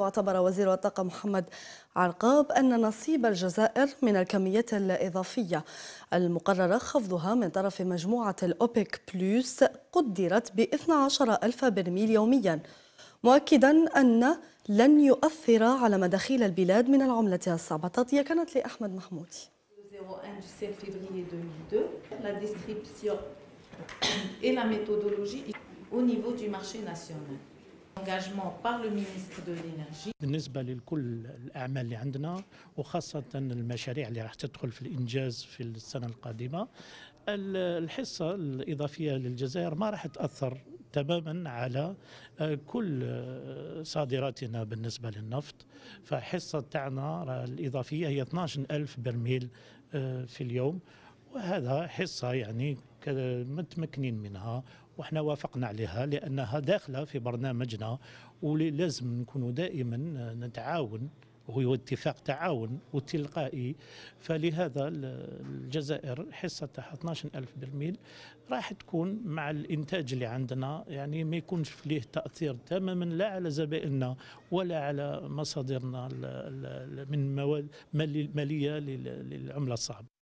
واعتبر وزير الطاقة محمد عرقاب أن نصيب الجزائر من الكميات الإضافية المقررة خفضها من طرف مجموعة الأوبيك بلوس قدرت ب 12 ألف برميل يوميا مؤكدا أن لن يؤثر على مداخيل البلاد من العملة الصعبة تغطية كانت لأحمد محمودي 01 et la méthodologie au niveau du marché national. بالنسبة لكل الأعمال اللي عندنا وخاصة المشاريع اللي راح تدخل في الإنجاز في السنة القادمة الحصة الإضافية للجزائر ما راح تأثر تماما على آه، كل آه، صادراتنا بالنسبة للنفط فحصة تاعنا الإضافية هي 12 ألف برميل آه، في اليوم وهذا حصة يعني متمكنين منها وحنا وافقنا عليها لأنها داخلة في برنامجنا ولازم نكونوا دائما نتعاون هو اتفاق تعاون وتلقائي فلهذا الجزائر حصة 12000 12 ألف برميل راح تكون مع الإنتاج اللي عندنا يعني ما يكونش فيه تأثير تماما لا على زبائننا ولا على مصادرنا من مواد مالية للعملة الصعبة